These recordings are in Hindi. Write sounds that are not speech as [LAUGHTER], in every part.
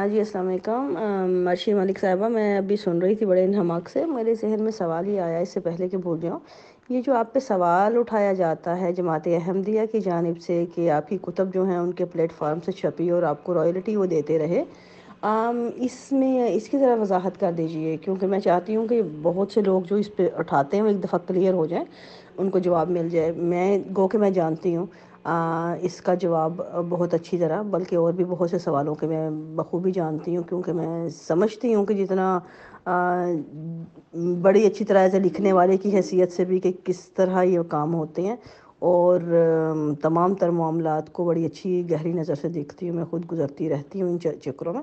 हाँ जी असल मर्शी मलिक साहबा मैं अभी सुन रही थी बड़े धमाक से मेरे जहन में सवाल ही आया इससे पहले कि भूल जाऊँ ये जो आप पे सवाल उठाया जाता है जमात अहमदिया की जानब से कि आपकी कुतब जो हैं उनके प्लेटफार्म से छपी और आपको रॉयल्टी वो देते रहे इसमें इसकी ज़रा वजाहत कर दीजिए क्योंकि मैं चाहती हूँ कि बहुत से लोग जो इस पर उठाते हैं वो एक दफ़ा क्लियर हो जाए उनको जवाब मिल जाए मैं गो के मैं जानती हूँ आ, इसका जवाब बहुत अच्छी तरह बल्कि और भी बहुत से सवालों के मैं बखूबी जानती हूँ क्योंकि मैं समझती हूँ कि जितना आ, बड़ी अच्छी तरह से लिखने वाले की हैसियत से भी कि किस तरह ये काम होते हैं और तमाम तर मामला को बड़ी अच्छी गहरी नज़र से देखती हूँ मैं खुद गुजरती रहती हूँ इन चक्रों में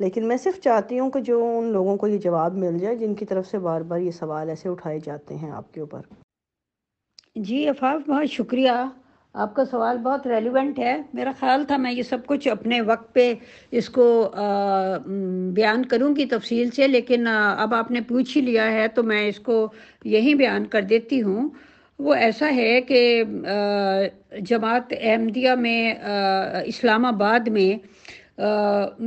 लेकिन मैं सिर्फ चाहती हूँ कि जो उन लोगों को ये जवाब मिल जाए जिनकी तरफ से बार बार ये सवाल ऐसे उठाए जाते हैं आपके ऊपर जी अफाफ बहुत शुक्रिया आपका सवाल बहुत रेलिवेंट है मेरा ख्याल था मैं ये सब कुछ अपने वक्त पे इसको बयान करूँगी तफसील से लेकिन अब आपने पूछ ही लिया है तो मैं इसको यहीं बयान कर देती हूँ वो ऐसा है कि जमात अहमदिया में इस्लामाबाद में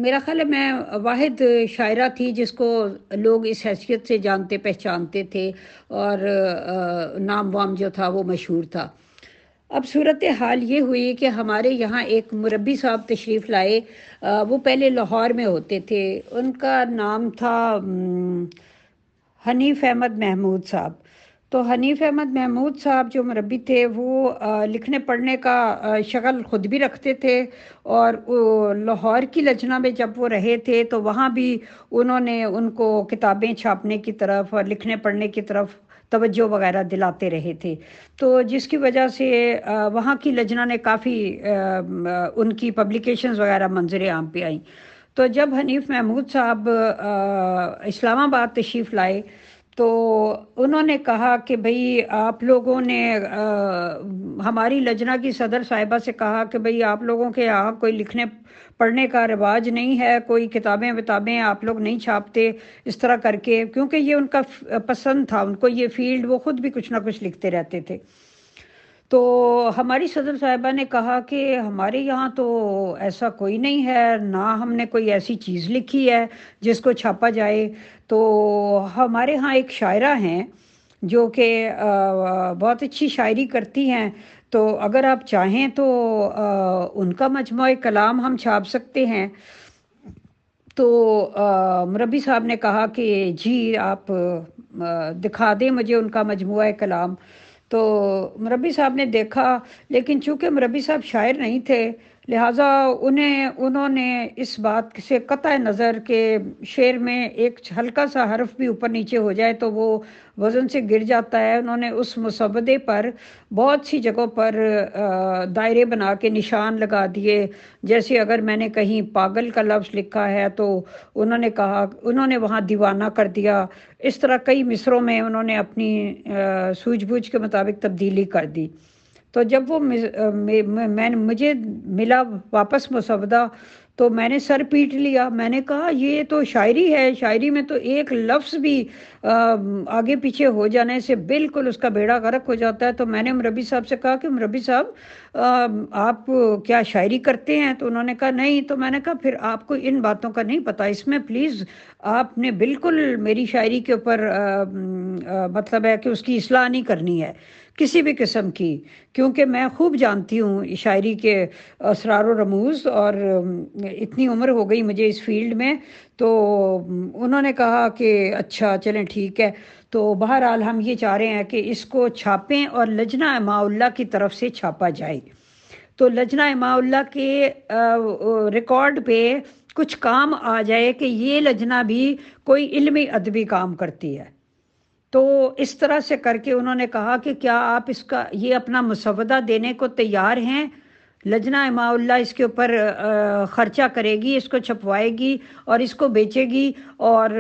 मेरा ख्याल है मैं वाद शायरा थी जिसको लोग इस हैसियत से जानते पहचानते थे और नाम वाम जो था वो मशहूर था अब सूरत हाल ये हुई कि हमारे यहाँ एक मुरबी साहब तशरीफ़ लाए वो पहले लाहौर में होते थे उनका नाम था हम्म, हनीफ अहमद महमूद साहब तो हनीफ अहमद महमूद साहब जो मरबी थे वो लिखने पढ़ने का शगल ख़ुद भी रखते थे और लाहौर की लजना में जब वो रहे थे तो वहाँ भी उन्होंने उनको किताबें छापने की तरफ और लिखने पढ़ने की तरफ तवज्जो वगैरह दिलाते रहे थे तो जिसकी वजह से वहाँ की लजना ने काफ़ी उनकी पब्लिकेशंस वगैरह मंजर आम पे आई तो जब हनीफ महमूद साहब इस्लामाबाद तशरीफ़ लाए तो उन्होंने कहा कि भाई आप लोगों ने आ, हमारी लजना की सदर साहिबा से कहा कि भई आप लोगों के यहाँ कोई लिखने पढ़ने का रिवाज नहीं है कोई किताबें वताबें आप लोग नहीं छापते इस तरह करके क्योंकि ये उनका पसंद था उनको ये फील्ड वो खुद भी कुछ ना कुछ लिखते रहते थे तो हमारी सदर साहिबा ने कहा कि हमारे यहाँ तो ऐसा कोई नहीं है ना हमने कोई ऐसी चीज़ लिखी है जिसको छापा जाए तो हमारे यहाँ एक शायरा हैं जो कि बहुत अच्छी शायरी करती हैं तो अगर आप चाहें तो आ, उनका मजमु कलाम हम छाप सकते हैं तो मरबी साहब ने कहा कि जी आप आ, दिखा दें मुझे उनका मजमू कलाम तो मरबी साहब ने देखा लेकिन चूंकि मरबी साहब शायर नहीं थे लिहाजा उन्हें उन्होंने इस बात से कत नज़र के शेर में एक हल्का सा हर्फ भी ऊपर नीचे हो जाए तो वो वज़न से गिर जाता है उन्होंने उस मुसवदे पर बहुत सी जगहों पर दायरे बना के निशान लगा दिए जैसे अगर मैंने कहीं पागल का लफ्ज़ लिखा है तो उन्होंने कहा उन्होंने वहाँ दीवाना कर दिया इस तरह कई मिसरों में उन्होंने अपनी सूझबूझ के मुताबिक तब्दीली कर दी तो जब वो मैंने मुझे मिला वापस मुसवदा तो मैंने सर पीट लिया मैंने कहा ये तो शायरी है शायरी में तो एक लफ्ज़ भी आगे पीछे हो जाने से बिल्कुल उसका बेड़ा गर्क हो जाता है तो मैंने मरबी साहब से कहा कि मरबी साहब आप क्या शायरी करते हैं तो उन्होंने कहा नहीं तो मैंने कहा फिर आपको इन बातों का नहीं पता इसमें प्लीज़ आपने बिल्कुल मेरी शायरी के ऊपर मतलब है कि उसकी असलाह नहीं करनी है किसी भी किस्म की क्योंकि मैं खूब जानती हूँ शायरी के असरार रमूज और इतनी उम्र हो गई मुझे इस फील्ड में तो उन्होंने कहा कि अच्छा चलें ठीक है तो बहरहाल हम ये चाह रहे हैं कि इसको छापें और लजना माउल्ला की तरफ से छापा जाए तो लजना इमाउल्ला के रिकॉर्ड पे कुछ काम आ जाए कि ये लजना भी कोई इल्मी अदबी काम करती है तो इस तरह से करके उन्होंने कहा कि क्या आप इसका ये अपना मुसवदा देने को तैयार हैं लजना इमाउल्ला इसके ऊपर ख़र्चा करेगी इसको छपवाएगी और इसको बेचेगी और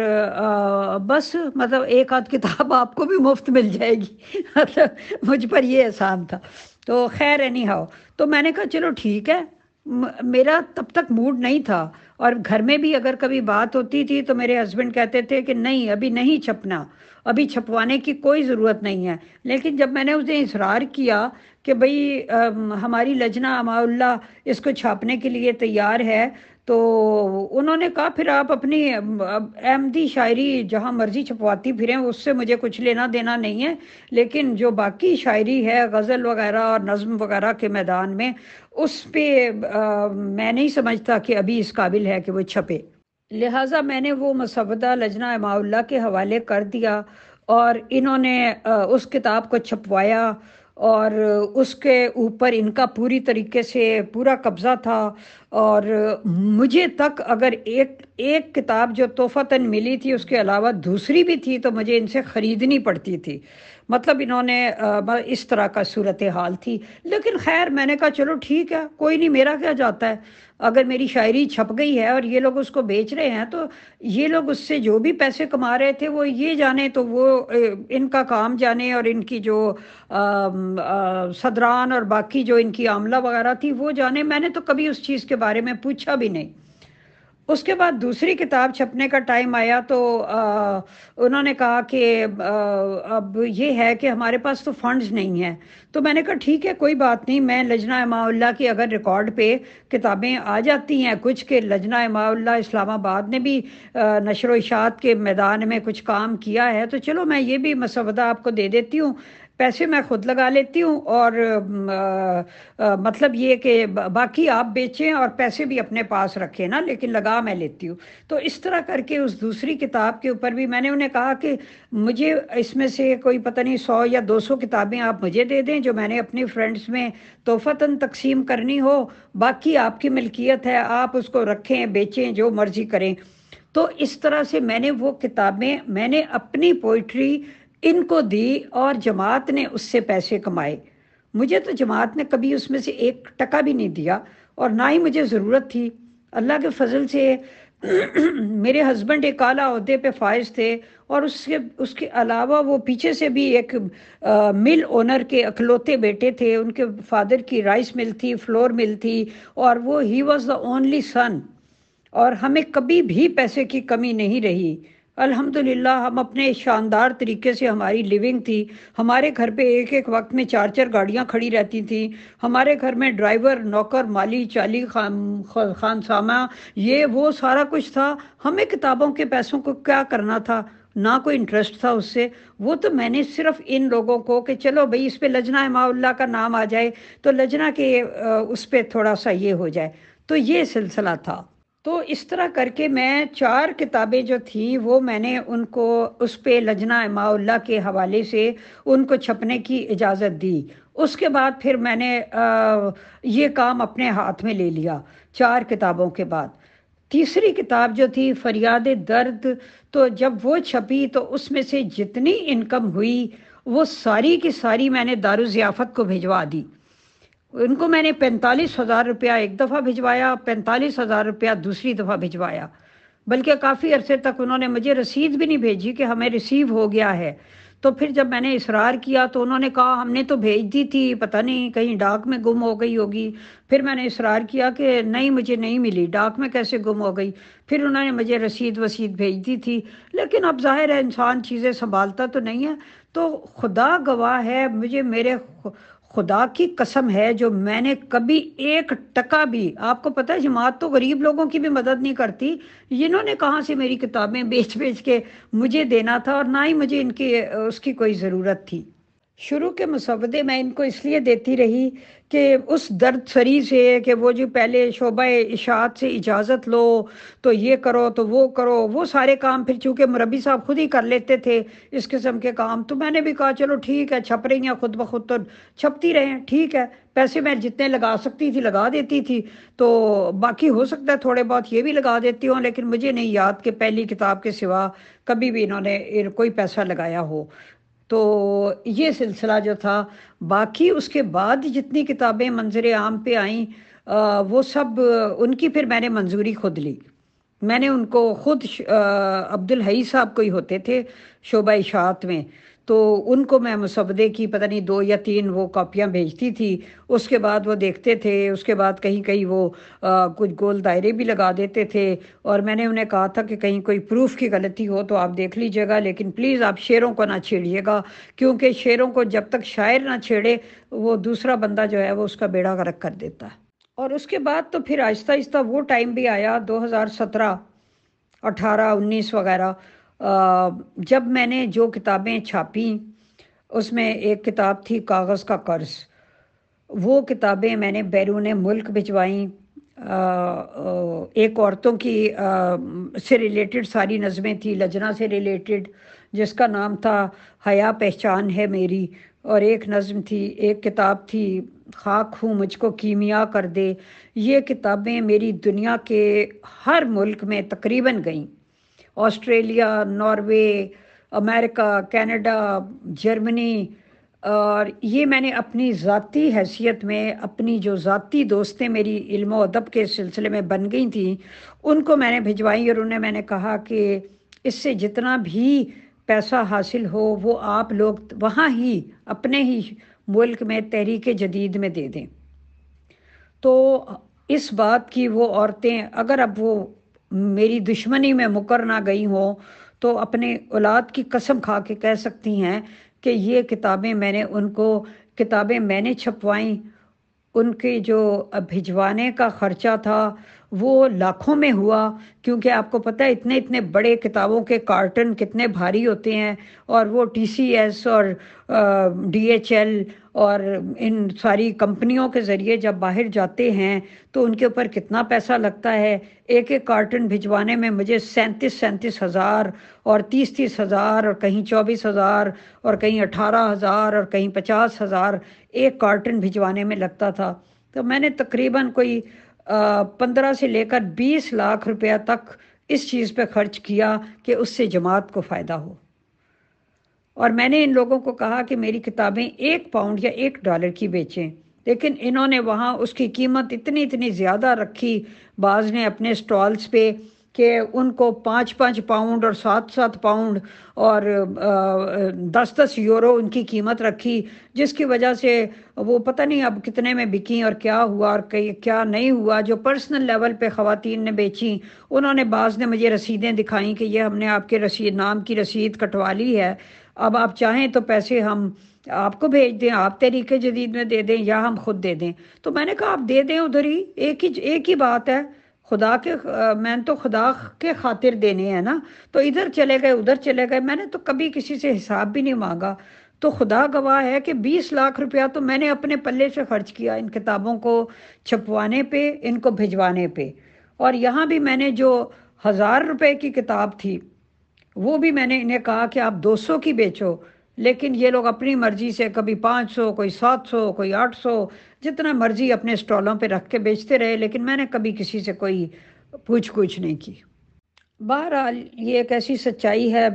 बस मतलब एक आध किताब [LAUGHS] आपको भी मुफ्त मिल जाएगी [LAUGHS] मतलब मुझ पर ये एहसान था तो खैर एनी हाउ तो मैंने कहा चलो ठीक है मेरा तब तक मूड नहीं था और घर में भी अगर कभी बात होती थी तो मेरे हस्बैंड कहते थे कि नहीं अभी नहीं छपना अभी छपवाने की कोई ज़रूरत नहीं है लेकिन जब मैंने उसे इसरार किया कि भई हमारी लजना अमाउल्ला इसको छापने के लिए तैयार है तो उन्होंने कहा फिर आप अपनी अहमदी शायरी जहाँ मर्जी छपवाती फिरें उससे मुझे कुछ लेना देना नहीं है लेकिन जो बाकी शायरी है गज़ल वगैरह और नज़म वगैरह के मैदान में उस पर मैं नहीं समझता कि अभी इस काबिल है कि वो छपे लिहाजा मैंने वो मसवदा लजना इमाउल्ला के हवाले कर दिया और इन्होंने उस किताब को छपवाया और उसके ऊपर इनका पूरी तरीके से पूरा कब्ज़ा था और मुझे तक अगर एक एक किताब जो तोहफ़ा मिली थी उसके अलावा दूसरी भी थी तो मुझे इनसे ख़रीदनी पड़ती थी मतलब इन्होंने इस तरह का सूरत हाल थी लेकिन खैर मैंने कहा चलो ठीक है कोई नहीं मेरा क्या जाता है अगर मेरी शायरी छप गई है और ये लोग उसको बेच रहे हैं तो ये लोग उससे जो भी पैसे कमा रहे थे वो ये जाने तो वो इनका काम जाने और इनकी जो सदरान और बाकी जो इनकी आमला वगैरह थी वो जाने मैंने तो कभी उस चीज़ के बारे में पूछा भी नहीं उसके बाद दूसरी किताब छपने का टाइम आया तो आ, उन्होंने कहा कि अब ये है कि हमारे पास तो फंड्स नहीं है तो मैंने कहा ठीक है कोई बात नहीं मैं लजना इमाउल्ला की अगर रिकॉर्ड पे किताबें आ जाती हैं कुछ के लजना इमाउल्ला इस्लामाबाद ने भी नशर इशात के मैदान में कुछ काम किया है तो चलो मैं ये भी मसवदा आपको दे देती हूँ पैसे मैं खुद लगा लेती हूँ और आ, आ, मतलब ये कि बाकी आप बेचें और पैसे भी अपने पास रखें ना लेकिन लगा मैं लेती हूँ तो इस तरह करके उस दूसरी किताब के ऊपर भी मैंने उन्हें कहा कि मुझे इसमें से कोई पता नहीं सौ या दो सौ किताबें आप मुझे दे दें जो मैंने अपनी फ्रेंड्स में तोहफ़ता तकसीम करनी हो बाकी आपकी मिल्कियत है आप उसको रखें बेचें जो मर्ज़ी करें तो इस तरह से मैंने वो किताबें मैंने अपनी पोइट्री इनको दी और जमात ने उससे पैसे कमाए मुझे तो जमात ने कभी उसमें से एक टका भी नहीं दिया और ना ही मुझे ज़रूरत थी अल्लाह के फजल से [CLEARS THROAT] मेरे हस्बैंड एक आला अहदे पे फायज थे और उसके उसके अलावा वो पीछे से भी एक आ, मिल ओनर के अखलौते बेटे थे उनके फादर की राइस मिल थी फ्लोर मिल थी और वो ही वॉज़ द ओनली सन और हमें कभी भी पैसे की कमी नहीं रही अल्हम्दुलिल्लाह हम अपने शानदार तरीके से हमारी लिविंग थी हमारे घर पे एक एक वक्त में चार चार गाड़ियाँ खड़ी रहती थी हमारे घर में ड्राइवर नौकर माली चाली खान खानसामा ये वो सारा कुछ था हमें किताबों के पैसों को क्या करना था ना कोई इंटरेस्ट था उससे वो तो मैंने सिर्फ इन लोगों को कि चलो भाई इस पर लजना माउल्ला का नाम आ जाए तो लजना के उस पर थोड़ा सा ये हो जाए तो ये सिलसिला था तो इस तरह करके मैं चार किताबें जो थी वो मैंने उनको उस पर लजना इमाउल्ला के हवाले से उनको छपने की इजाज़त दी उसके बाद फिर मैंने आ, ये काम अपने हाथ में ले लिया चार किताबों के बाद तीसरी किताब जो थी फरियाद दर्द तो जब वो छपी तो उसमें से जितनी इनकम हुई वो सारी की सारी मैंने दारुजियाफत को भिजवा दी उनको मैंने पैंतालीस हज़ार रुपया एक दफ़ा भिजवाया पैंतालीस हज़ार रुपया दूसरी दफ़ा भिजवाया बल्कि काफ़ी अरसे तक उन्होंने मुझे रसीद भी नहीं भेजी कि हमें रिसीव हो गया है तो फिर जब मैंने इसरार किया तो उन्होंने कहा हमने तो भेज दी थी पता नहीं कहीं डाक में गुम हो गई होगी फिर मैंने इसरार किया कि नहीं मुझे नहीं मिली डाक में कैसे गुम हो गई फिर उन्होंने मुझे रसीद वसीद भेज दी थी लेकिन अब जाहिर है इंसान चीज़ें संभालता तो नहीं है तो खुदा गवाह है मुझे मेरे खुदा की कसम है जो मैंने कभी एक टका भी आपको पता है जमात तो गरीब लोगों की भी मदद नहीं करती इन्होंने कहाँ से मेरी किताबें बेच बेच के मुझे देना था और ना ही मुझे इनकी उसकी कोई ज़रूरत थी शुरू के मुसवदे मैं इनको इसलिए देती रही कि उस दर्द सरी से कि वो जो पहले शोबा इशात से इजाज़त लो तो ये करो तो वो करो वो सारे काम फिर चूँकि मुरबी साहब खुद ही कर लेते थे इस किस्म के काम तो मैंने भी कहा चलो ठीक है छप रही हैं खुद ब खुद तो छपती रहें ठीक है पैसे मैं जितने लगा सकती थी लगा देती थी तो बाकी हो सकता है थोड़े बहुत ये भी लगा देती हूँ लेकिन मुझे नहीं याद कि पहली किताब के सिवा कभी भी इन्होंने कोई पैसा लगाया हो तो ये सिलसिला जो था बाकी उसके बाद जितनी किताबें मंजर आम पे आईं वो सब उनकी फिर मैंने मंजूरी खुद ली मैंने उनको खुद अब्दुल हई साहब को ही होते थे शोबा इशात में तो उनको मैं मुसवदे की पता नहीं दो या तीन वो कापियाँ भेजती थी उसके बाद वो देखते थे उसके बाद कहीं कहीं वो आ, कुछ गोल दायरे भी लगा देते थे और मैंने उन्हें कहा था कि कहीं कोई प्रूफ की गलती हो तो आप देख लीजिएगा लेकिन प्लीज़ आप शेरों को ना छेड़िएगा क्योंकि शेरों को जब तक शायर ना छेड़े वो दूसरा बंदा जो है वो उसका बेड़ा गर्क कर देता है और उसके बाद तो फिर आहिस्ता आहिस्ता वो टाइम भी आया सत्रह अठारह उन्नीस वगैरह जब मैंने जो किताबें छापी उसमें एक किताब थी कागज़ का कर्ज वो किताबें मैंने बैरून मुल्क भिजवाई एक औरतों की आ, से रिलेटेड सारी नज़में थी लजना से रिलेटेड जिसका नाम था हया पहचान है मेरी और एक नज़म थी एक किताब थी खाक हूँ मुझको कीमिया कर दे ये किताबें मेरी दुनिया के हर मुल्क में तकरीबन गईं Australia Norway America Canada Germany और ये मैंने अपनी ज़ाती हैसियत में अपनी जो ज़ाती दोस्तें मेरी इल्म अदब के सिलसिले में बन गई थी उनको मैंने भिजवाई और उन्हें मैंने कहा कि इससे जितना भी पैसा हासिल हो वो आप लोग वहाँ ही अपने ही मुल्क में तहरीक जदीद में दे दें तो इस बात की वो औरतें अगर अब वो मेरी दुश्मनी में मुकर ना गई हो तो अपने औलाद की कसम खा के कह सकती हैं कि ये किताबें मैंने उनको किताबें मैंने छपवाई उनके जो भिजवाने का खर्चा था वो लाखों में हुआ क्योंकि आपको पता है इतने इतने बड़े किताबों के कार्टन कितने भारी होते हैं और वो टीसीएस और डीएचएल और इन सारी कंपनियों के ज़रिए जब बाहर जाते हैं तो उनके ऊपर कितना पैसा लगता है एक एक कार्टन भिजवाने में मुझे सैंतीस सैंतीस हज़ार और तीस तीस हज़ार और कहीं चौबीस हज़ार और कहीं अठारह हज़ार और कहीं पचास हज़ार एक कार्टन भिजवाने में लगता था तो मैंने तकरीबन कोई पंद्रह से लेकर बीस लाख रुपया तक इस चीज़ पे खर्च किया कि उससे जमात को फ़ायदा हो और मैंने इन लोगों को कहा कि मेरी किताबें एक पाउंड या एक डॉलर की बेचें लेकिन इन्होंने वहाँ उसकी कीमत इतनी इतनी ज़्यादा रखी बाज़ ने अपने स्टॉल्स पे कि उनको पाँच पाँच पाउंड और सात सात पाउंड और दस दस यूरो उनकी कीमत रखी जिसकी वजह से वो पता नहीं अब कितने में बिकी और क्या हुआ और क्या नहीं हुआ जो पर्सनल लेवल पे ख़वातीन ने बेची उन्होंने बाज़ ने मुझे रसीदें दिखाई कि ये हमने आपके रसीद नाम की रसीद कटवा ली है अब आप चाहें तो पैसे हम आपको भेज दें आप तरीक़े जदीद में दे दें या हम खुद दे दें तो मैंने कहा आप दे दें उधर ही एक ही एक ही बात है खुदा के मैंने तो खुदा के खातिर देने हैं ना तो इधर चले गए उधर चले गए मैंने तो कभी किसी से हिसाब भी नहीं मांगा तो खुदा गवाह है कि 20 लाख रुपया तो मैंने अपने पल्ले से खर्च किया इन किताबों को छपवाने पे इनको भिजवाने पे और यहाँ भी मैंने जो हज़ार रुपये की किताब थी वो भी मैंने इन्हें कहा कि आप 200 की बेचो लेकिन ये लोग अपनी मर्ज़ी से कभी 500 कोई 700 कोई 800 जितना मर्जी अपने स्टॉलों पे रख के बेचते रहे लेकिन मैंने कभी किसी से कोई पूछ पूछ नहीं की बहरहाल ये एक ऐसी सच्चाई है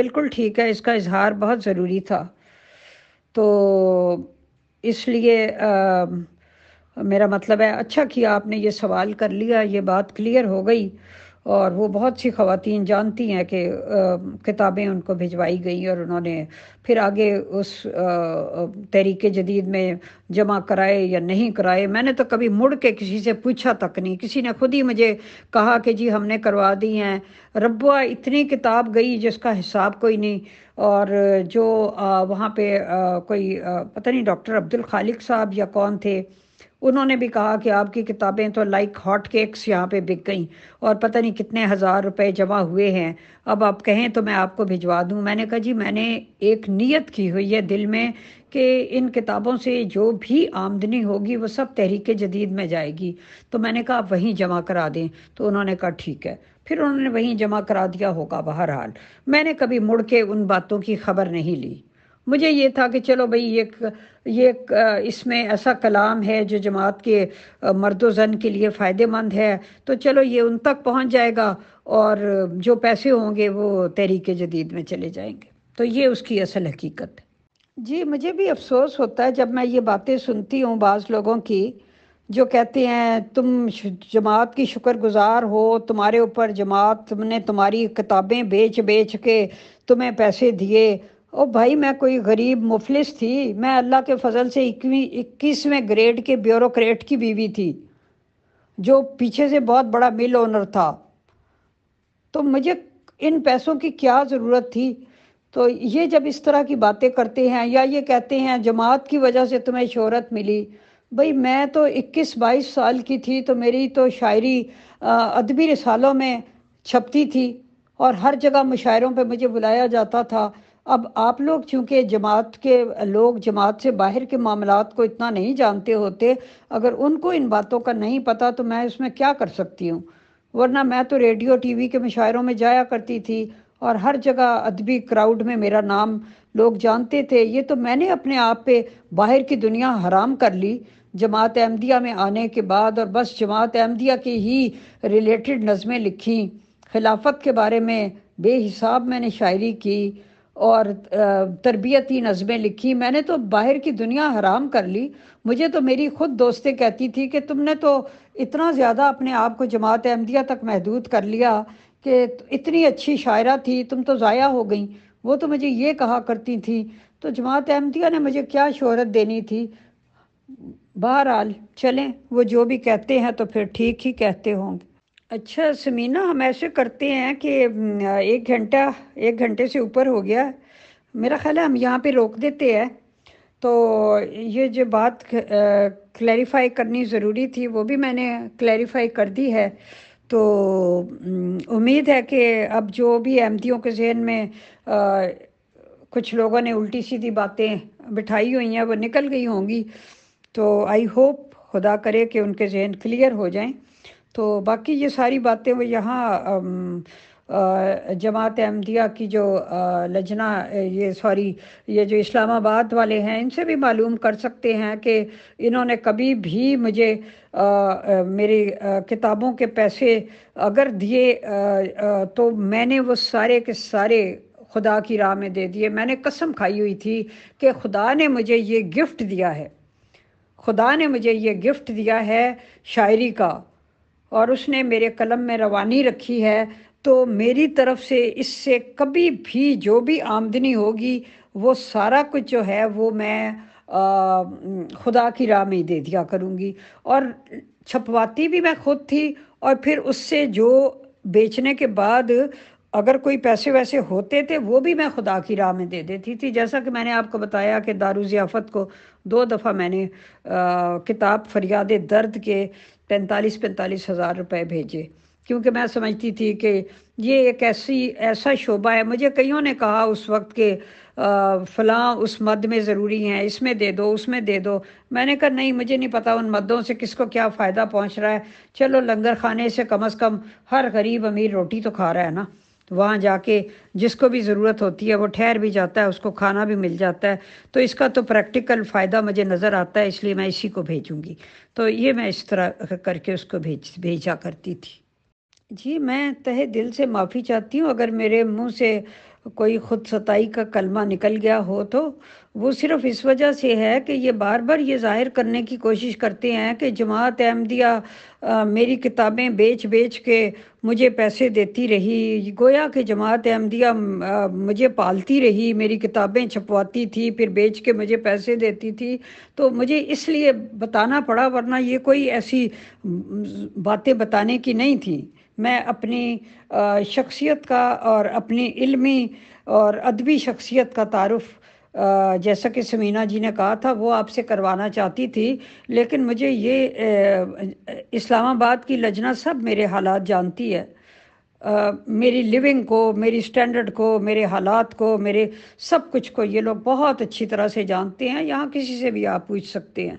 बिल्कुल ठीक है इसका इजहार बहुत ज़रूरी था तो इसलिए मेरा मतलब है अच्छा किया आपने ये सवाल कर लिया ये बात क्लियर हो गई और वो बहुत सी खातन जानती हैं कि किताबें उनको भिजवाई गई और उन्होंने फिर आगे उस तहरीक जदीद में जमा कराए या नहीं कराए मैंने तो कभी मुड़ के किसी से पूछा तक नहीं किसी ने खुद ही मुझे कहा कि जी हमने करवा दी हैं रबा इतनी किताब गई जिसका हिसाब कोई नहीं और जो वहाँ पे कोई पता नहीं डॉक्टर अब्दुल खालिक साहब या कौन थे उन्होंने भी कहा कि आपकी किताबें तो लाइक हॉट केक्स यहाँ पे बिक गई और पता नहीं कितने हज़ार रुपए जमा हुए हैं अब आप कहें तो मैं आपको भिजवा दूँ मैंने कहा जी मैंने एक नीयत की हुई है दिल में कि इन किताबों से जो भी आमदनी होगी वो सब तहरीक जदीद में जाएगी तो मैंने कहा आप वहीं जमा करा दें तो उन्होंने कहा ठीक है फिर उन्होंने वहीं जमा करा दिया होगा बहरहाल मैंने कभी मुड़ के उन बातों की खबर नहीं ली मुझे ये था कि चलो भाई ये ये इसमें ऐसा कलाम है जो जमात के मर्द जन के लिए फ़ायदेमंद है तो चलो ये उन तक पहुंच जाएगा और जो पैसे होंगे वो तहरीक जदीद में चले जाएंगे तो ये उसकी असल हकीकत है जी मुझे भी अफसोस होता है जब मैं ये बातें सुनती हूँ बाज़ लोगों की जो कहते हैं तुम जमात की शुक्रगुजार हो तुम्हारे ऊपर जमात तुमने तुम्हारी किताबें बेच बेच के तुम्हें पैसे दिए ओ भाई मैं कोई गरीब मुफलिस थी मैं अल्लाह के फजल से इक्कीसवें ग्रेड के ब्यूरोक्रेट की बीवी थी जो पीछे से बहुत बड़ा मिल ओनर था तो मुझे इन पैसों की क्या ज़रूरत थी तो ये जब इस तरह की बातें करते हैं या ये कहते हैं जमात की वजह से तुम्हें शहरत मिली भाई मैं तो 21-22 साल की थी तो मेरी तो शायरी अदबी रिसालों में छपती थी और हर जगह मुशायरों पे मुझे बुलाया जाता था अब आप लोग चूंकि जमात के लोग जमात से बाहर के मामला को इतना नहीं जानते होते अगर उनको इन बातों का नहीं पता तो मैं इसमें क्या कर सकती हूँ वरना मैं तो रेडियो टीवी के मुशायरों में जाया करती थी और हर जगह अदबी क्राउड में मेरा नाम लोग जानते थे ये तो मैंने अपने आप पे बाहर की दुनिया हराम कर ली जमात अहमदिया में आने के बाद और बस जमात अहमदिया के ही रिलेटेड नज़में लिखी खिलाफत के बारे में बेहिसाब मैंने शायरी की और तरबियती नज़में लिखी मैंने तो बाहर की दुनिया हराम कर ली मुझे तो मेरी खुद दोस्तें कहती थी कि तुमने तो इतना ज़्यादा अपने आप को जमात अहमदिया तक महदूद कर लिया कि इतनी अच्छी शायरा थी तुम तो ज़ाया हो गई वो तो मुझे ये कहा करती थी तो जमात अहमदिया ने मुझे क्या शहरत देनी थी बहरहाल चलें वो जो भी कहते हैं तो फिर ठीक ही कहते होंगे अच्छा समीना हम ऐसे करते हैं कि एक घंटा एक घंटे से ऊपर हो गया मेरा ख्याल है हम यहाँ पे रोक देते हैं तो ये जो बात क्लैरिफाई करनी ज़रूरी थी वो भी मैंने क्लैरिफाई कर दी है तो उम्मीद है कि अब जो भी अहमदियों के जहन में आ, कुछ लोगों ने उल्टी सीधी बातें बिठाई हुई हैं वो निकल गई होंगी तो आई होप खुदा करे कि उनके जहन क्लियर हो जाएं तो बाकी ये सारी बातें वो यहाँ जमात अहमदिया की जो लजना ये सॉरी ये जो इस्लामाबाद वाले हैं इनसे भी मालूम कर सकते हैं कि इन्होंने कभी भी मुझे मेरे मेरी किताबों के पैसे अगर दिए तो मैंने वो सारे के सारे खुदा की राह में दे दिए मैंने कसम खाई हुई थी कि खुदा ने मुझे ये गिफ्ट दिया है खुदा ने मुझे ये गिफ्ट दिया है शायरी का और उसने मेरे कलम में रवानी रखी है तो मेरी तरफ से इससे कभी भी जो भी आमदनी होगी वो सारा कुछ जो है वो मैं आ, खुदा की राह में दे दिया करूँगी और छपवाती भी मैं खुद थी और फिर उससे जो बेचने के बाद अगर कोई पैसे वैसे होते थे वो भी मैं खुदा की राह में दे देती थी जैसा कि मैंने आपको बताया कि दारू ज़ियाफ़त को दो दफ़ा मैंने किताब फरियाद दर्द के पैंतालीस पैंतालीस हज़ार रुपये भेजे क्योंकि मैं समझती थी कि ये एक ऐसी ऐसा शोबा है मुझे कईयों ने कहा उस वक्त के फ़लाँ उस मद में ज़रूरी हैं इसमें दे दो उसमें दे दो मैंने कहा नहीं मुझे नहीं पता उन मदों से किसको क्या फ़ायदा पहुंच रहा है चलो लंगर खाने से कम अज़ कम हर गरीब अमीर रोटी तो खा रहा है ना वहाँ जाके जिसको भी ज़रूरत होती है वो ठहर भी जाता है उसको खाना भी मिल जाता है तो इसका तो प्रैक्टिकल फ़ायदा मुझे नज़र आता है इसलिए मैं इसी को भेजूँगी तो ये मैं इस तरह करके उसको भेज भेजा करती थी जी मैं तहे दिल से माफ़ी चाहती हूँ अगर मेरे मुंह से कोई खुद सताई का कलमा निकल गया हो तो वो सिर्फ इस वजह से है कि ये बार बार ये जाहिर करने की कोशिश करते हैं कि जमात अहमदिया मेरी किताबें बेच बेच के मुझे पैसे देती रही गोया कि जमात अहमदिया मुझे पालती रही मेरी किताबें छपवाती थी फिर बेच के मुझे पैसे देती थी तो मुझे इसलिए बताना पड़ा वरना ये कोई ऐसी बातें बताने की नहीं थी मैं अपनी शख्सियत का और अपनी इल्मी और अदबी शख्सियत का तारफ़ जैसा कि समीना जी ने कहा था वो आपसे करवाना चाहती थी लेकिन मुझे ये इस्लामाबाद की लजना सब मेरे हालात जानती है मेरी लिविंग को मेरी स्टैंडर्ड को मेरे हालात को मेरे सब कुछ को ये लोग बहुत अच्छी तरह से जानते हैं यहाँ किसी से भी आप पूछ सकते हैं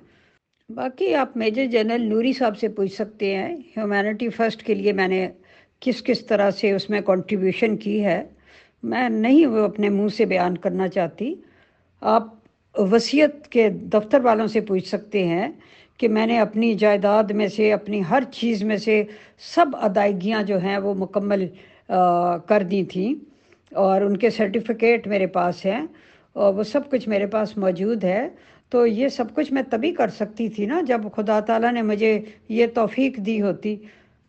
बाकी आप मेजर जनरल नूरी साहब से पूछ सकते हैं ह्यूमैनिटी फर्स्ट के लिए मैंने किस किस तरह से उसमें कंट्रीब्यूशन की है मैं नहीं वो अपने मुंह से बयान करना चाहती आप वसीयत के दफ्तर वालों से पूछ सकते हैं कि मैंने अपनी जायदाद में से अपनी हर चीज़ में से सब अदायगियाँ जो हैं वो मुकम्मल कर दी थी और उनके सर्टिफिकेट मेरे पास हैं और वो सब कुछ मेरे पास मौजूद है तो ये सब कुछ मैं तभी कर सकती थी ना जब खुदा ताला ने मुझे ये तौफीक दी होती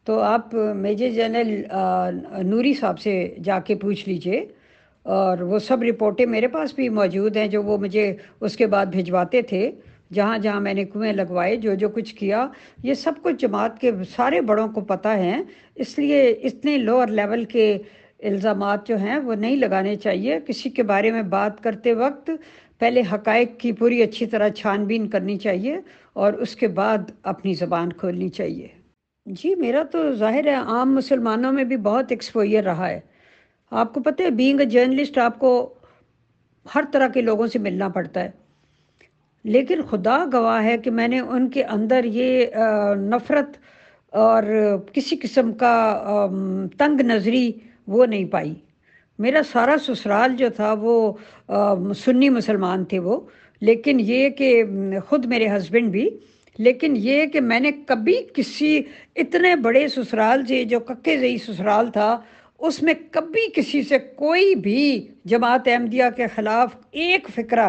तो आप मेजर जनरल नूरी साहब से जाके पूछ लीजिए और वो सब रिपोर्टें मेरे पास भी मौजूद हैं जो वो मुझे उसके बाद भिजवाते थे जहाँ जहाँ मैंने कुएँ लगवाए जो जो कुछ किया ये सब कुछ जमात के सारे बड़ों को पता है इसलिए इतने लोअर लेवल के इल्ज़ाम जो हैं वो नहीं लगाने चाहिए किसी के बारे में बात करते वक्त पहले हकायक की पूरी अच्छी तरह छानबीन करनी चाहिए और उसके बाद अपनी ज़बान खोलनी चाहिए जी मेरा तो जाहिर है आम मुसलमानों में भी बहुत एक्सपोयर रहा है आपको पता है बींग जर्नलिस्ट आपको हर तरह के लोगों से मिलना पड़ता है लेकिन खुदा गवाह है कि मैंने उनके अंदर ये नफ़रत और किसी किस्म का तंग नज़री वो नहीं पाई मेरा सारा ससुराल जो था वो आ, सुन्नी मुसलमान थे वो लेकिन ये कि खुद मेरे हस्बैंड भी लेकिन ये कि मैंने कभी किसी इतने बड़े ससुराल से जो कक्के जई ससुराल था उसमें कभी किसी से कोई भी जमात अहमदिया के ख़िलाफ़ एक फ़िक्रा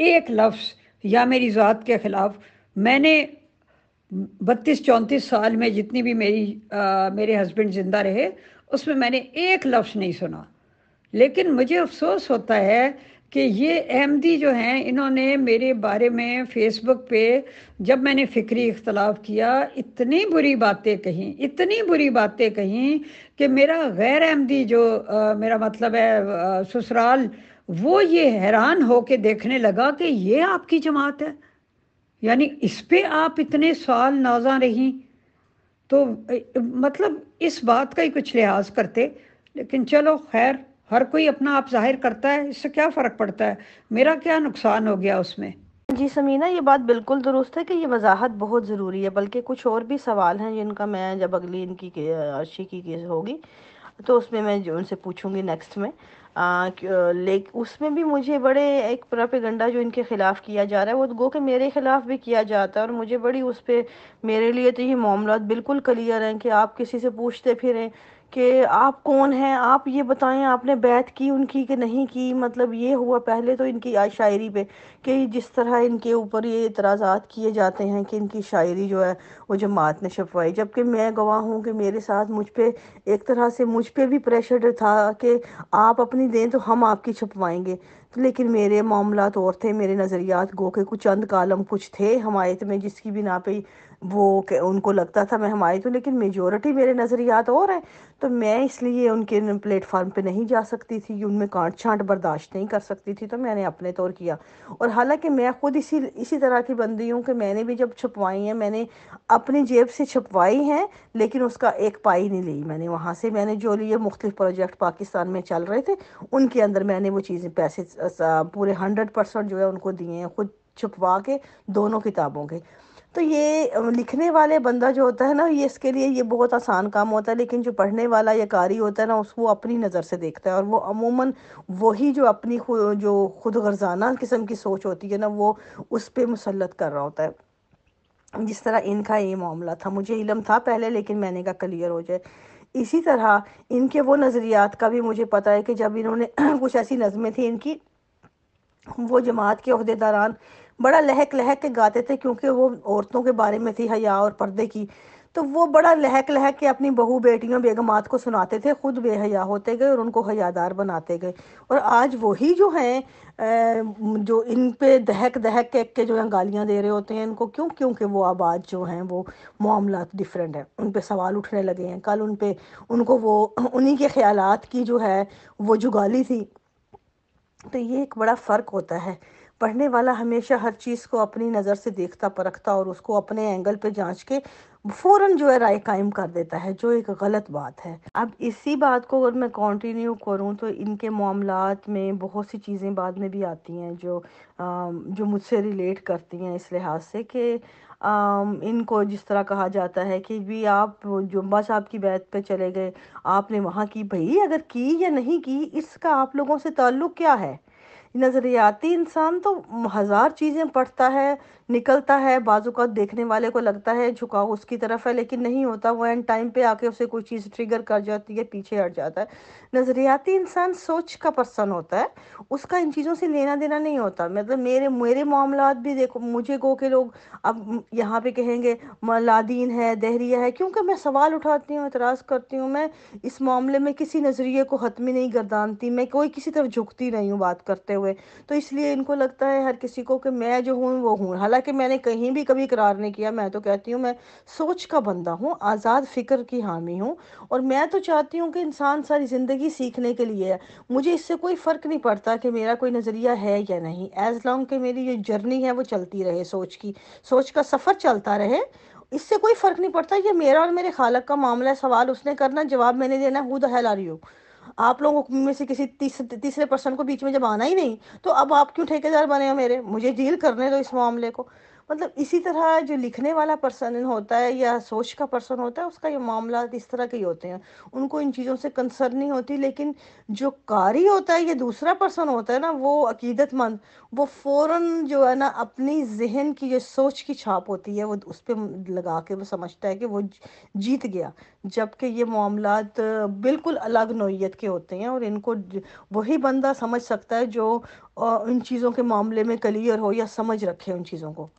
एक लफ्स या मेरी ज़ात के ख़िलाफ़ मैंने बत्तीस चौंतीस साल में जितनी भी मेरी आ, मेरे हस्बैंड ज़िंदा रहे उसमें मैंने एक लफ्ज़ नहीं सुना लेकिन मुझे अफसोस होता है कि ये अहमदी जो हैं इन्होंने मेरे बारे में फेसबुक पे जब मैंने फ़िक्री इख्तलाफ किया इतनी बुरी बातें कहीं इतनी बुरी बातें कहीं कि मेरा गैर अहमदी जो आ, मेरा मतलब है ससुराल वो ये हैरान हो के देखने लगा कि ये आपकी जमात है यानी इस पे आप इतने सवाल नाजा रही तो मतलब इस बात का ही कुछ लिहाज करते लेकिन चलो खैर हर कोई अपना आप जाहिर करता है इससे क्या फ़र्क पड़ता है मेरा क्या नुकसान हो गया उसमें जी समीना ये बात बिल्कुल दुरुस्त है कि ये वजाहत बहुत ज़रूरी है बल्कि कुछ और भी सवाल हैं जिनका मैं जब अगली इनकी अर्शी की केस होगी तो उसमें मैं जो उनसे पूछूंगी नेक्स्ट में ले उसमें भी मुझे बड़े एक प्रोपेगंडा जो इनके ख़िलाफ़ किया जा रहा है वो तो गो के मेरे ख़िलाफ़ भी किया जाता है और मुझे बड़ी उस पर मेरे लिए तो ये मामला बिल्कुल क्लियर हैं कि आप किसी से पूछते फिरें कि आप कौन हैं आप ये बताएं आपने बैत की उनकी कि नहीं की मतलब ये हुआ पहले तो इनकी शायरी पे कि जिस तरह इनके ऊपर ये इतराज़ात किए जाते हैं कि इनकी शायरी जो है वो जमात ने छपवाई जबकि मैं गवाह हूँ कि मेरे साथ मुझ पर एक तरह से मुझ पर भी प्रेशर था कि आप अपनी दें तो हम आपकी छपवाएंगे तो लेकिन मेरे मामला और थे मेरे नज़रियात गो के कुछ चंद कालम कुछ थे हमायत में जिसकी बिना पे वो उनको लगता था मैं हमारी तो लेकिन मेजोरिटी मेरे नज़रियात और हैं तो मैं इसलिए उनके प्लेटफार्म पे नहीं जा सकती थी उनमें काट छांट बर्दाश्त नहीं कर सकती थी तो मैंने अपने तौर किया और हालांकि मैं खुद इसी इसी तरह की बंदी हूँ कि मैंने भी जब छपवाई हैं मैंने अपनी जेब से छपवाई हैं लेकिन उसका एक पाई नहीं ली मैंने वहाँ से मैंने जो लिए मुख्तलिफ प्रोजेक्ट पाकिस्तान में चल रहे थे उनके अंदर मैंने वो चीज़ें पैसे पूरे हंड्रेड परसेंट जो है उनको दिए हैं खुद छुपवा के दोनों किताबों के तो ये लिखने वाले बंदा जो होता है ना ये इसके लिए ये बहुत आसान काम होता है लेकिन जो पढ़ने वाला या कारी होता है ना उसको अपनी नज़र से देखता है और वो अमूमन वही जो अपनी जो खुद गर्जाना किस्म की सोच होती है ना वो उस पर मुसलत कर रहा होता है जिस तरह इनका ये मामला था मुझे इलम था पहले लेकिन मैंने कहा क्लियर हो जाए इसी तरह इनके वो नज़रियात का भी मुझे पता है कि जब इन्होंने [CLEARS THROAT] कुछ ऐसी नज़में थी इनकी वो जमात के अहदेदारान बड़ा लहक लहक के गाते थे क्योंकि वो औरतों के बारे में थी हया और पर्दे की तो वो बड़ा लहक लहक के अपनी बहू बेटियों बेगमात को सुनाते थे खुद बेहया होते गए और उनको हयादार बनाते गए और आज वही जो हैं जो इन पे दहक दहक के, के जो हैं गालियाँ दे रहे होते हैं इनको क्यों क्योंकि वो अब आज जो हैं वो मामला डिफरेंट है उन पे सवाल उठने लगे हैं कल उन पे उनको वो उन्हीं के ख्याल की जो है वो जुगाली थी तो ये एक बड़ा फ़र्क होता है पढ़ने वाला हमेशा हर चीज़ को अपनी नज़र से देखता परखता और उसको अपने एंगल पे जांच के फ़ौरन जो है राय कायम कर देता है जो एक गलत बात है अब इसी बात को अगर मैं कंटिन्यू करूं तो इनके मामला में बहुत सी चीज़ें बाद में भी आती हैं जो जो मुझसे रिलेट करती हैं इस लिहाज से कि इनको जिस तरह कहा जाता है कि भी आप जुम्बा साहब की बैत पे चले गए आपने वहाँ की भई अगर की या नहीं की इसका आप लोगों से ताल्लुक़ क्या है नज़रियाती इंसान तो हज़ार चीज़ें पढ़ता है निकलता है बाजू का देखने वाले को लगता है झुकाव उसकी तरफ है लेकिन नहीं होता वो एंड टाइम पे आके उसे कोई चीज़ ट्रिगर कर जाती है पीछे हट जाता है नज़रियाती इंसान सोच का पर्सन होता है उसका इन चीज़ों से लेना देना नहीं होता मतलब मेरे मेरे मामला भी देखो मुझे गो के लोग अब यहाँ पे कहेंगे मलादीन है दहरिया है क्योंकि मैं सवाल उठाती हूँ एतराज़ करती हूँ मैं इस मामले में किसी नज़रिए को हतमी नहीं गर्दानती मैं कोई किसी तरफ झुकती नहीं हूँ बात करते हुए तो इसलिए इनको लगता है हर किसी को कि मैं जो हूँ वो हूँ हालांकि हालांकि मैंने कहीं भी कभी करार नहीं किया मैं तो कहती हूँ मैं सोच का बंदा हूँ आज़ाद फिक्र की हामी हूँ और मैं तो चाहती हूँ कि इंसान सारी ज़िंदगी सीखने के लिए है मुझे इससे कोई फ़र्क नहीं पड़ता कि मेरा कोई नज़रिया है या नहीं एज़ लॉन्ग कि मेरी जो जर्नी है वो चलती रहे सोच की सोच का सफ़र चलता रहे इससे कोई फ़र्क नहीं पड़ता ये मेरा और मेरे खालक का मामला है सवाल उसने करना जवाब मैंने देना who the hell are you आप लोगों में से किसी तीस, तीसरे पर्सन को बीच में जब आना ही नहीं तो अब आप क्यों ठेकेदार बने हो मेरे मुझे डील करने दो इस मामले को मतलब इसी तरह जो लिखने वाला पर्सन होता है या सोच का पर्सन होता है उसका ये मामला इस तरह के ही होते हैं उनको इन चीज़ों से कंसर्न नहीं होती लेकिन जो कारी होता है ये दूसरा पर्सन होता है ना वो अकीदतमंद वो फ़ौर जो है ना अपनी जहन की जो सोच की छाप होती है वो उस पर लगा के वो समझता है कि वो जीत गया जबकि ये मामला बिल्कुल अलग नोयत के होते हैं और इनको वही बंदा समझ सकता है जो उन चीज़ों के मामले में क्लियर हो या समझ रखे उन चीज़ों को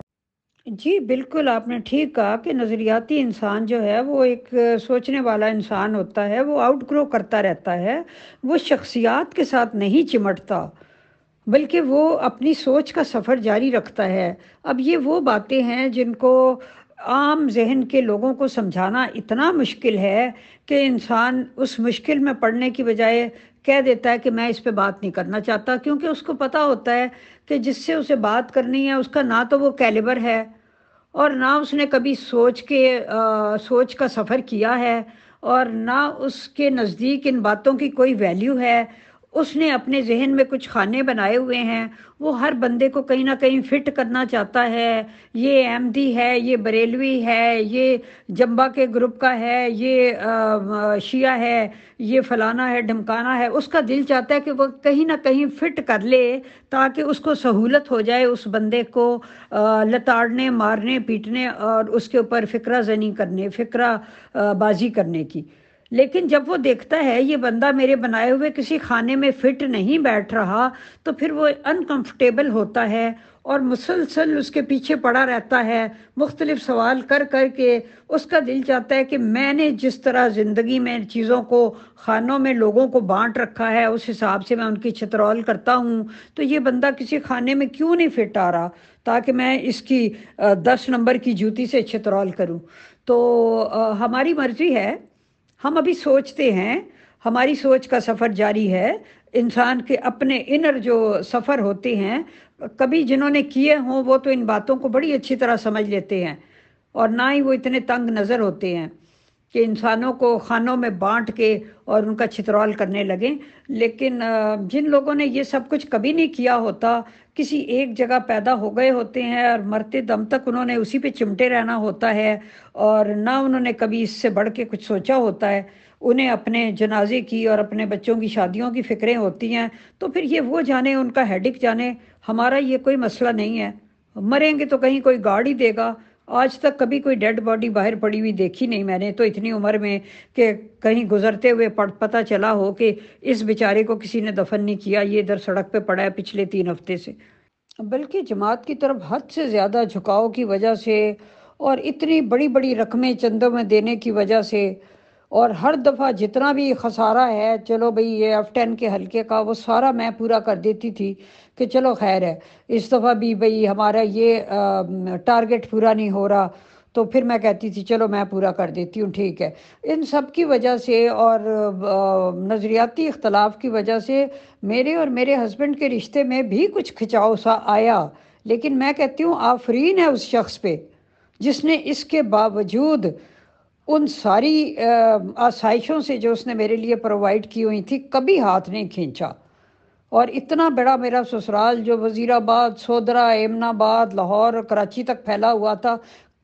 जी बिल्कुल आपने ठीक कहा कि नज़रियाती इंसान जो है वो एक सोचने वाला इंसान होता है वो आउट ग्रो करता रहता है वो शख्सियात के साथ नहीं चिमटता बल्कि वो अपनी सोच का सफ़र जारी रखता है अब ये वो बातें हैं जिनको आम जहन के लोगों को समझाना इतना मुश्किल है कि इंसान उस मुश्किल में पड़ने की बजाय कह देता है कि मैं इस पे बात नहीं करना चाहता क्योंकि उसको पता होता है कि जिससे उसे बात करनी है उसका ना तो वो कैलिबर है और ना उसने कभी सोच के आ, सोच का सफ़र किया है और ना उसके नज़दीक इन बातों की कोई वैल्यू है उसने अपने जहन में कुछ खाने बनाए हुए हैं वो हर बंदे को कहीं ना कहीं फिट करना चाहता है ये अहमदी है ये बरेलवी है ये जम्बा के ग्रुप का है ये शिया है ये फलाना है ढमकाना है उसका दिल चाहता है कि वो कहीं ना कहीं फिट कर ले ताकि उसको सहूलत हो जाए उस बंदे को लताड़ने मारने पीटने और उसके ऊपर फ़िक्रा जनी करने फ़िक्रा बाजी करने की लेकिन जब वो देखता है ये बंदा मेरे बनाए हुए किसी खाने में फिट नहीं बैठ रहा तो फिर वो अनकंफर्टेबल होता है और मुसलसल उसके पीछे पड़ा रहता है मुख्तलिफ सवाल कर कर के उसका दिल चाहता है कि मैंने जिस तरह ज़िंदगी में चीज़ों को खानों में लोगों को बांट रखा है उस हिसाब से मैं उनकी छतरौल करता हूँ तो ये बंदा किसी खाने में क्यों नहीं फिट आ रहा ताकि मैं इसकी दस नंबर की जूती से छतरौल करूँ तो हमारी मर्ज़ी है हम अभी सोचते हैं हमारी सोच का सफ़र जारी है इंसान के अपने इनर जो सफ़र होते हैं कभी जिन्होंने किए हों वो तो इन बातों को बड़ी अच्छी तरह समझ लेते हैं और ना ही वो इतने तंग नज़र होते हैं कि इंसानों को खानों में बांट के और उनका छितरौल करने लगें लेकिन जिन लोगों ने ये सब कुछ कभी नहीं किया होता किसी एक जगह पैदा हो गए होते हैं और मरते दम तक उन्होंने उसी पे चिमटे रहना होता है और ना उन्होंने कभी इससे बढ़ के कुछ सोचा होता है उन्हें अपने जनाजे की और अपने बच्चों की शादियों की फ़िक्रें होती हैं तो फिर ये वो जाने उनका हेडिक जाने हमारा ये कोई मसला नहीं है मरेंगे तो कहीं कोई गाड़ ही देगा आज तक कभी कोई डेड बॉडी बाहर पड़ी हुई देखी नहीं मैंने तो इतनी उम्र में कि कहीं गुजरते हुए पता चला हो कि इस बेचारे को किसी ने दफन नहीं किया ये इधर सड़क पे पड़ा है पिछले तीन हफ्ते से बल्कि जमात की तरफ हद से ज़्यादा झुकाव की वजह से और इतनी बड़ी बड़ी रकमें चंदों में देने की वजह से और हर दफ़ा जितना भी खसारा है चलो भाई ये एफ टेन के हल्के का वो सारा मैं पूरा कर देती थी कि चलो खैर है इस दफ़ा भी भाई हमारा ये टारगेट पूरा नहीं हो रहा तो फिर मैं कहती थी चलो मैं पूरा कर देती हूँ ठीक है इन सब की वजह से और नज़रियाती इख्तलाफ की वजह से मेरे और मेरे हस्बैंड के रिश्ते में भी कुछ खिंचाव सा आया लेकिन मैं कहती हूँ आफरीन है उस शख्स पे जिसने इसके बावजूद उन सारी आसाइशों से जो उसने मेरे लिए प्रोवाइड की हुई थी कभी हाथ नहीं खींचा और इतना बड़ा मेरा ससुराल जो वज़ीराबाद सोदरा एमनाबाद लाहौर कराची तक फैला हुआ था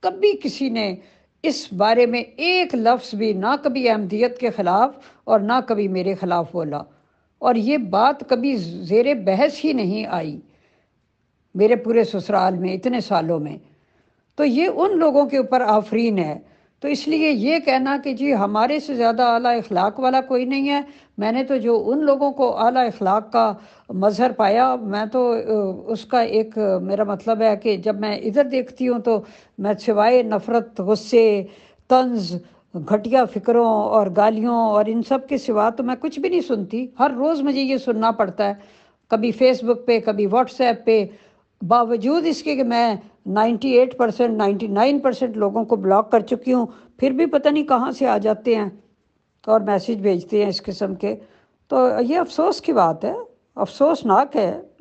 कभी किसी ने इस बारे में एक लफ्ज़ भी ना कभी अहमदियत के ख़िलाफ़ और ना कभी मेरे ख़िलाफ़ बोला और ये बात कभी जेर बहस ही नहीं आई मेरे पूरे ससुराल में इतने सालों में तो ये उन लोगों के ऊपर आफरीन है तो इसलिए ये कहना कि जी हमारे से ज़्यादा आला इखलाक वाला कोई नहीं है मैंने तो जो उन लोगों को आला अखलाक का मज़हर पाया मैं तो उसका एक मेरा मतलब है कि जब मैं इधर देखती हूँ तो मैं सिवाय नफ़रत गुस्से तंज घटिया फ़िक्रों और गालियों और इन सब के सिवा तो मैं कुछ भी नहीं सुनती हर रोज़ मुझे ये सुनना पड़ता है कभी फेसबुक पे कभी व्हाट्सएप पे बावजूद इसके कि मैं 98 परसेंट नाइन्टी परसेंट लोगों को ब्लॉक कर चुकी हूँ फिर भी पता नहीं कहाँ से आ जाते हैं तो और मैसेज भेजते हैं इस किस्म के तो ये अफसोस की बात है अफसोसनाक है